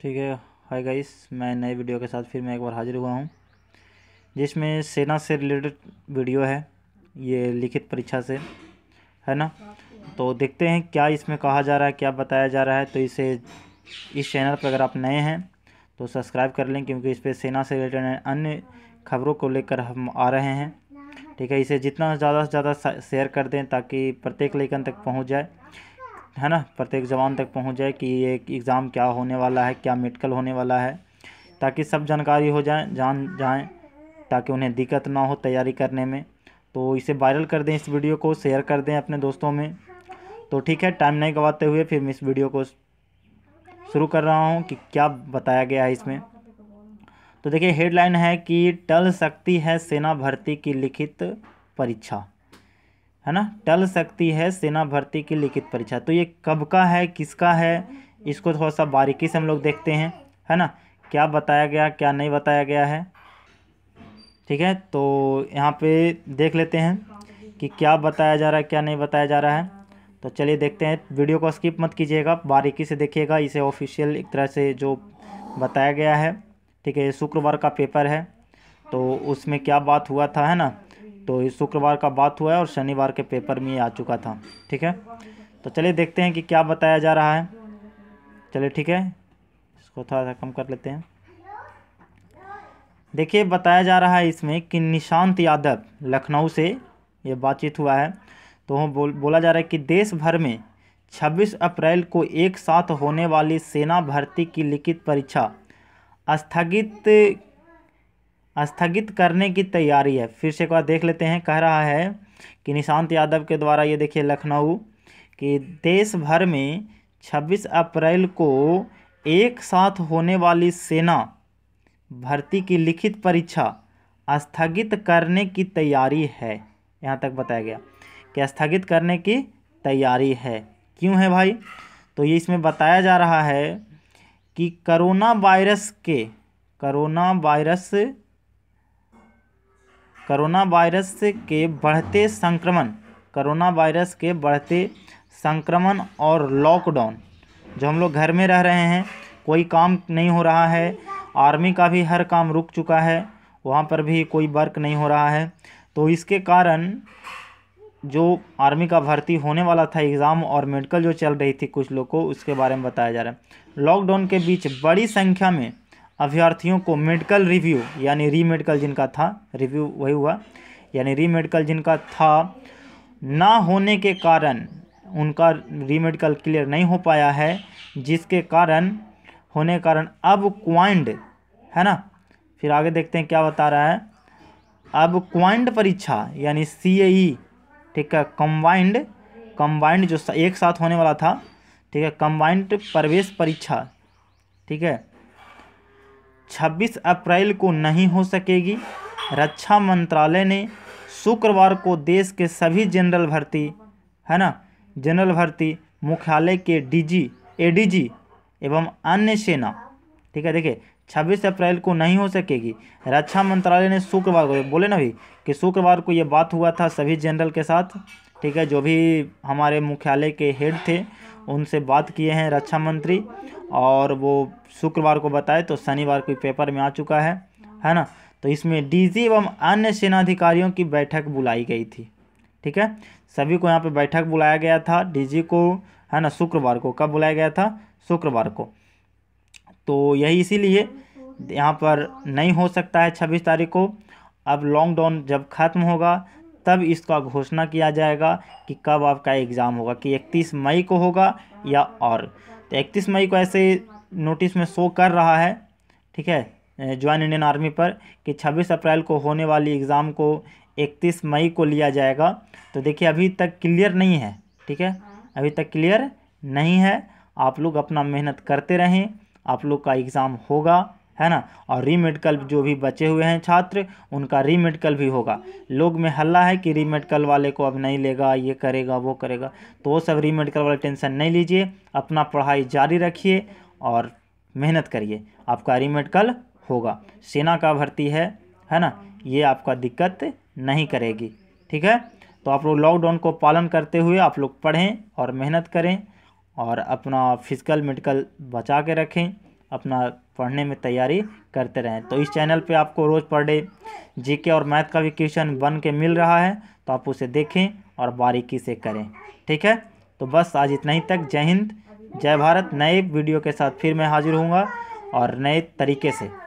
ठीक है hi guys मैं नए वीडियो के साथ फिर मैं एक बार हाजिर हुआ हूँ जिसमें सेना से रिलेटेड वीडियो है ये लिखित परीक्षा से है ना तो देखते हैं क्या इसमें कहा जा रहा है क्या बताया जा रहा है तो इसे इस चैनल पर अगर आप नए हैं तो सब्सक्राइब कर लें क्योंकि इस पर सेना से रिलेटेड अन्य खबरों को लेकर हम आ रहे हैं ठीक है इसे जितना ज़्यादा से ज़्यादा शेयर कर दें ताकि प्रत्येक लेखन तक पहुँच जाए है ना प्रत्येक जवान तक पहुंच जाए कि ये एग्ज़ाम क्या होने वाला है क्या मेडिकल होने वाला है ताकि सब जानकारी हो जाए जान जाएँ ताकि उन्हें दिक्कत ना हो तैयारी करने में तो इसे वायरल कर दें इस वीडियो को शेयर कर दें अपने दोस्तों में तो ठीक है टाइम नहीं गंवाते हुए फिर मैं इस वीडियो को शुरू कर रहा हूँ कि क्या बताया गया है इसमें तो देखिए हेडलाइन है कि टल सकती है सेना भर्ती की लिखित परीक्षा है ना टल सकती है सेना भर्ती की लिखित परीक्षा तो ये कब का है किसका है इसको थोड़ा सा बारीकी से हम लोग देखते हैं है ना क्या बताया गया क्या नहीं बताया गया है ठीक है तो यहाँ पे देख लेते हैं कि क्या बताया जा रहा है क्या नहीं बताया जा रहा है तो चलिए देखते हैं वीडियो को स्किप मत कीजिएगा बारीकी से देखिएगा इसे ऑफिशियल एक तरह से जो बताया गया है ठीक है शुक्रवार का पेपर है तो उसमें क्या बात हुआ था है ना तो ये शुक्रवार का बात हुआ है और शनिवार के पेपर में ये आ चुका था ठीक है तो चलिए देखते हैं कि क्या बताया जा रहा है चलिए ठीक है इसको थोड़ा सा कम कर लेते हैं देखिए बताया जा रहा है इसमें कि निशांत यादव लखनऊ से ये बातचीत हुआ है तो बोल बोला जा रहा है कि देश भर में 26 अप्रैल को एक साथ होने वाली सेना भर्ती की लिखित परीक्षा स्थगित स्थगित करने की तैयारी है फिर से एक बार देख लेते हैं कह रहा है कि निशांत यादव के द्वारा ये देखिए लखनऊ कि देश भर में 26 अप्रैल को एक साथ होने वाली सेना भर्ती की लिखित परीक्षा स्थगित करने की तैयारी है यहाँ तक बताया गया कि स्थगित करने की तैयारी है क्यों है भाई तो ये इसमें बताया जा रहा है कि करोना वायरस के करोना वायरस कोरोना वायरस के बढ़ते संक्रमण कोरोना वायरस के बढ़ते संक्रमण और लॉकडाउन जो हम लोग घर में रह रहे हैं कोई काम नहीं हो रहा है आर्मी का भी हर काम रुक चुका है वहाँ पर भी कोई वर्क नहीं हो रहा है तो इसके कारण जो आर्मी का भर्ती होने वाला था एग्ज़ाम और मेडिकल जो चल रही थी कुछ लोग को उसके बारे में बताया जा रहा है लॉकडाउन के बीच बड़ी संख्या में अभ्यर्थियों को मेडिकल रिव्यू यानी री मेडिकल जिनका था रिव्यू वही हुआ यानी री मेडिकल जिनका था ना होने के कारण उनका री मेडिकल क्लियर नहीं हो पाया है जिसके कारण होने के कारण अब क्वाइंड है ना फिर आगे देखते हैं क्या बता रहा है अब क्वाइंड परीक्षा यानी सी ए e, ठीक है कम्बाइंड कम्बाइंड जो एक साथ होने वाला था ठीक है कम्बाइंड प्रवेश परीक्षा ठीक है 26 अप्रैल को नहीं हो सकेगी रक्षा मंत्रालय ने शुक्रवार को देश के सभी जनरल भर्ती है ना जनरल भर्ती मुख्यालय के डीजी एडीजी एवं अन्य सेना ठीक है देखिए 26 अप्रैल को नहीं हो सकेगी रक्षा मंत्रालय ने शुक्रवार को बोले ना भी कि शुक्रवार को ये बात हुआ था सभी जनरल के साथ ठीक है जो भी हमारे मुख्यालय के हेड थे उनसे बात किए हैं रक्षा मंत्री और वो शुक्रवार को बताए तो शनिवार को पेपर में आ चुका है है ना तो इसमें डीजी एवं अन्य सेनाधिकारियों की बैठक बुलाई गई थी ठीक है सभी को यहाँ पे बैठक बुलाया गया था डीजी को है ना शुक्रवार को कब बुलाया गया था शुक्रवार को तो यही इसीलिए यहाँ पर नहीं हो सकता है छब्बीस तारीख को अब लॉकडाउन जब ख़त्म होगा तब इसका घोषणा किया जाएगा कि कब आपका एग्ज़ाम होगा कि इकतीस मई को होगा या और तो इकतीस मई को ऐसे नोटिस में शो कर रहा है ठीक है ज्वाइन इंडियन आर्मी पर कि छब्बीस अप्रैल को होने वाली एग्ज़ाम को इकतीस मई को लिया जाएगा तो देखिए अभी तक क्लियर नहीं है ठीक है अभी तक क्लियर नहीं है आप लोग अपना मेहनत करते रहें आप लोग का एग्ज़ाम होगा है ना और रीमेडिकल जो भी बचे हुए हैं छात्र उनका रीमेडिकल भी होगा लोग में हल्ला है कि रीमेडिकल वाले को अब नहीं लेगा ये करेगा वो करेगा तो वो सब रीमेडिकल वाले टेंशन नहीं लीजिए अपना पढ़ाई जारी रखिए और मेहनत करिए आपका रीमेडिकल होगा सेना का भर्ती है है ना ये आपका दिक्कत नहीं करेगी ठीक है तो आप लोग लॉकडाउन को पालन करते हुए आप लोग पढ़ें और मेहनत करें और अपना फिजिकल मेडिकल बचा के रखें अपना पढ़ने में तैयारी करते रहें तो इस चैनल पे आपको रोज़ पर डे जीके और मैथ का भी क्वेश्चन बन के मिल रहा है तो आप उसे देखें और बारीकी से करें ठीक है तो बस आज इतना ही तक जय हिंद जय भारत नए वीडियो के साथ फिर मैं हाजिर हूँगा और नए तरीके से